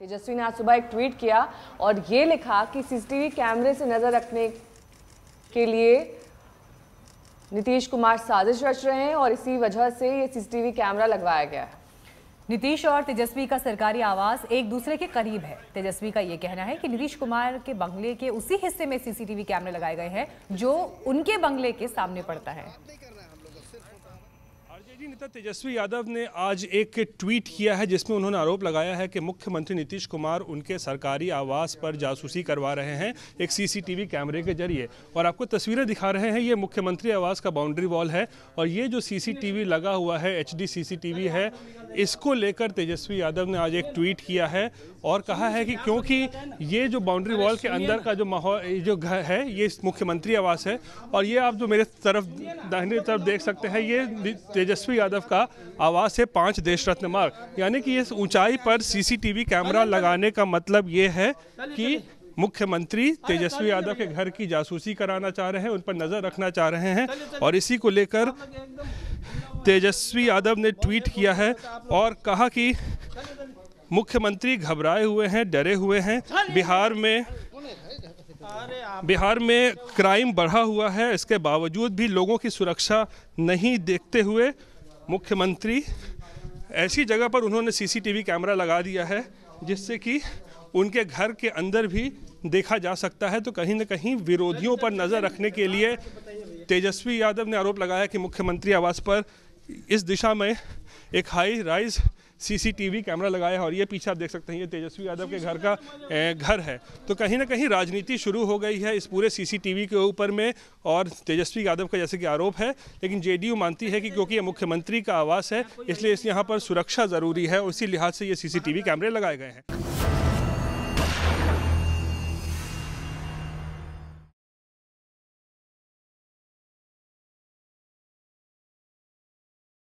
तेजस्वी ने आज सुबह एक ट्वीट किया और ये लिखा कि सीसीटीवी कैमरे से नज़र रखने के लिए नीतीश कुमार साजिश रच रहे हैं और इसी वजह से ये सीसीटीवी कैमरा लगवाया गया है नीतीश और तेजस्वी का सरकारी आवास एक दूसरे के करीब है तेजस्वी का ये कहना है कि नीतीश कुमार के बंगले के उसी हिस्से में सीसीटीवी कैमरे लगाए गए हैं जो उनके बंगले के सामने पड़ता है आरजेडी नेता तेजस्वी यादव ने आज एक ट्वीट किया है जिसमें उन्होंने आरोप लगाया है कि मुख्यमंत्री नीतीश कुमार उनके सरकारी आवास पर जासूसी करवा रहे हैं एक सीसीटीवी कैमरे के जरिए और आपको तस्वीरें दिखा रहे हैं ये मुख्यमंत्री आवास का बाउंड्री वॉल है और ये जो सीसीटीवी लगा हुआ है एच डी है इसको लेकर तेजस्वी यादव ने आज एक ट्वीट किया है और कहा है कि क्योंकि ये जो बाउंड्री वॉल के अंदर का जो माहौल जो घर है ये मुख्यमंत्री आवास है और ये आप जो मेरे तरफ दाहिने तरफ देख सकते हैं ये तेजस्वी यादव का आवास है पांच देश रत्न मार्ग यानी कि इस ऊंचाई पर सीसीटीवी कैमरा लगाने का मतलब ये है कि मुख्यमंत्री तेजस्वी यादव के घर की जासूसी कराना चाह रहे हैं उन पर नज़र रखना चाह रहे हैं और इसी को लेकर तेजस्वी यादव ने ट्वीट किया है और कहा कि मुख्यमंत्री घबराए हुए हैं डरे हुए हैं बिहार में बिहार में क्राइम बढ़ा हुआ है इसके बावजूद भी लोगों की सुरक्षा नहीं देखते हुए मुख्यमंत्री ऐसी जगह पर उन्होंने सीसीटीवी कैमरा लगा दिया है जिससे कि उनके घर के अंदर भी देखा जा सकता है तो कहीं ना कहीं विरोधियों पर नज़र रखने के लिए तेजस्वी यादव ने आरोप लगाया कि मुख्यमंत्री आवास पर इस दिशा में एक हाई राइज सीसीटीवी कैमरा लगाया और ये पीछे आप देख सकते हैं ये तेजस्वी यादव के घर का घर है तो कहीं ना कहीं राजनीति शुरू हो गई है इस पूरे सीसीटीवी के ऊपर में और तेजस्वी यादव का जैसे कि आरोप है लेकिन जेडीयू मानती है कि क्योंकि ये मुख्यमंत्री का आवास है इसलिए इस यहाँ पर सुरक्षा ज़रूरी है और इसी लिहाज से ये सी कैमरे लगाए गए हैं